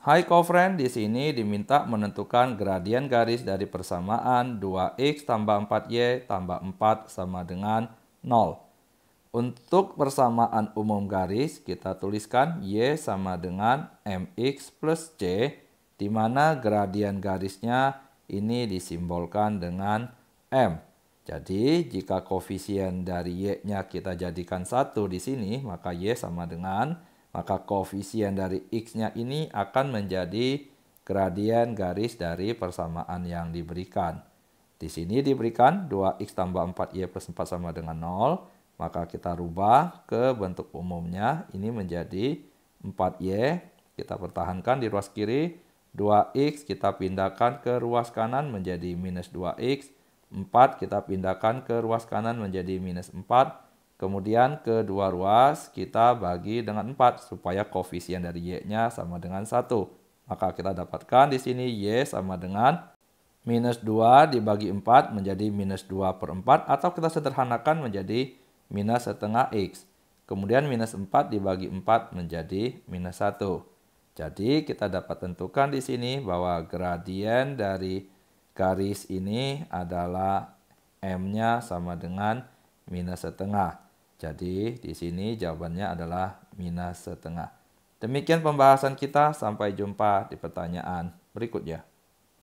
Hai kofren, di sini diminta menentukan gradien garis dari persamaan 2x tambah 4y tambah 4 sama dengan 0. Untuk persamaan umum garis, kita tuliskan y sama dengan mx plus c, di mana gradien garisnya ini disimbolkan dengan m. Jadi, jika koefisien dari y-nya kita jadikan satu di sini, maka y sama dengan maka koefisien dari x-nya ini akan menjadi gradien garis dari persamaan yang diberikan. Di sini diberikan 2x tambah 4y plus 4 sama dengan 0. Maka kita rubah ke bentuk umumnya. Ini menjadi 4y. Kita pertahankan di ruas kiri. 2x kita pindahkan ke ruas kanan menjadi minus 2x. 4 kita pindahkan ke ruas kanan menjadi minus 4. Kemudian kedua ruas kita bagi dengan 4 supaya koefisien dari Y-nya sama dengan 1. Maka kita dapatkan di sini Y sama dengan minus 2 dibagi 4 menjadi minus 2 per 4 atau kita sederhanakan menjadi minus setengah X. Kemudian minus 4 dibagi 4 menjadi minus 1. Jadi kita dapat tentukan di sini bahwa gradien dari garis ini adalah M-nya sama dengan minus setengah. Jadi di sini jawabannya adalah minus setengah. Demikian pembahasan kita, sampai jumpa di pertanyaan berikutnya.